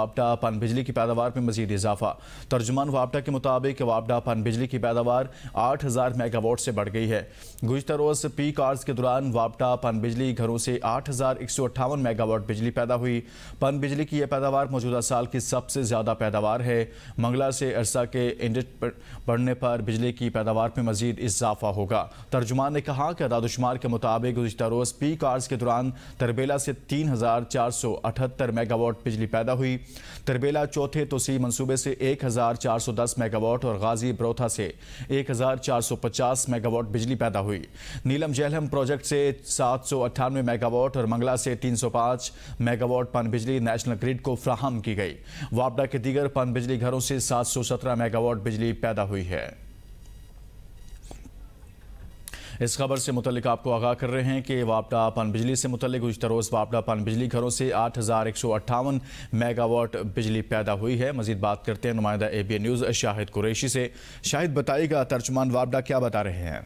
वापडा पन बिजली की पैदावार में मजीद इजाफा तर्जुमान वापडा के मुताबिक वापडा पन बिजली की पैदावार आठ हज़ार मेगावाट से बढ़ गई है गुजत रोज़ पी कार्स के दौरान वापडा पन बिजली घरों से आठ हज़ार एक सौ अट्ठावन मेगावाट बिजली पैदा हुई पन बिजली की यह पैदावार मौजूदा साल की सबसे ज़्यादा पैदावार है मंगला से अरसा के इंडेट बढ़ने पर बिजली की पैदावार में मजीद इजाफा होगा तर्जुमान ने कहा कि दादोशुमार के मुताबिक गुजत रोज़ पी कार्स के दौरान तरबेला से तीन हज़ार चार सौ अठहत्तर मेगावाट बिजली पैदा हुई तरबेला चौथे तोसी मनसूबे से 1410 मेगावाट और गाजी ब्रोथा से 1450 मेगावाट बिजली पैदा हुई नीलम जहलम प्रोजेक्ट से सात मेगावाट और मंगला से 305 मेगावाट पन बिजली नेशनल ग्रिड को फ्राहम की गई वापडा के दीगर पन बिजली घरों से सत्रह मेगावाट बिजली पैदा हुई है इस खबर से मुतल आपको आगाह कर रहे हैं कि वापडा पन बिजली से मुतल गुजत रोज़ वापडा पन बिजली घरों से आठ हज़ार एक सौ अट्ठावन मेगावाट बिजली पैदा हुई है मजीद बात करते हैं नुमाइंदा A B A news Shahid Qureshi से शाहिद बताइएगा तर्जमान वापडा क्या बता रहे हैं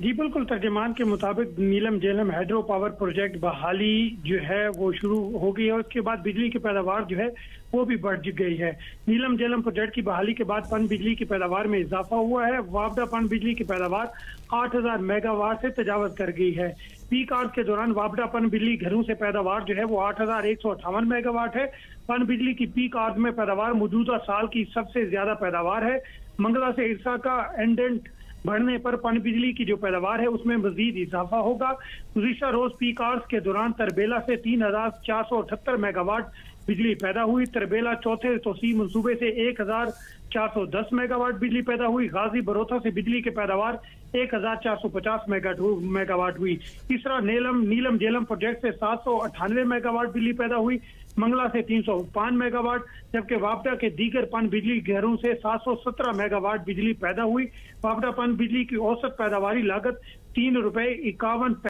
जी बिल्कुल तर्जमान के मुताबिक Neelum Jhelum hydro power project बहाली जो है वो शुरू हो गई है उसके बाद बिजली की पैदावार जो है वो भी बढ़ गई है नीलम जेलम प्रोजेक्ट की बहाली के बाद पन बिजली की पैदावार में इजाफा हुआ है वापदा पन बिजली की पैदावार 8000 मेगावाट से तजावज कर गई है पीक आर्ट के दौरान वापडा पन बिजली घरों से पैदावार जो है वो आठ हजार एक सौ अठावन मेगावाट है पन बिजली की पीक आर्ट में पैदावार मौजूदा साल की सबसे ज्यादा पैदावार है मंगला से ईर्षा का एंडेंट बढ़ने पर बिजली की जो पैदावार है उसमें मजीद इजाफा होगा गुजशा रोज पीक आवर्स के दौरान तरबेला से तीन हजार चार सौ अठहत्तर मेगावाट बिजली पैदा हुई तरबेला चौथे तोसी मनसूबे से एक हजार चार सौ दस मेगावाट बिजली पैदा हुई गाजी बरोथा से बिजली की पैदावार एक हजार चार सौ पचास मेगावाट हुई तीसरा नीलम नीलम जेलम प्रोजेक्ट से सात सौ अठानवे मेगावाट बिजली पैदा हुई मंगला से तीन सौ पाँच मेगावाट जबकि वापडा के दीगर पन बिजली घरों से सात सौ सत्रह मेगावाट बिजली पैदा हुई वापडा पन बिजली की औसत पैदावारी लागत तीन रुपए इक्यावन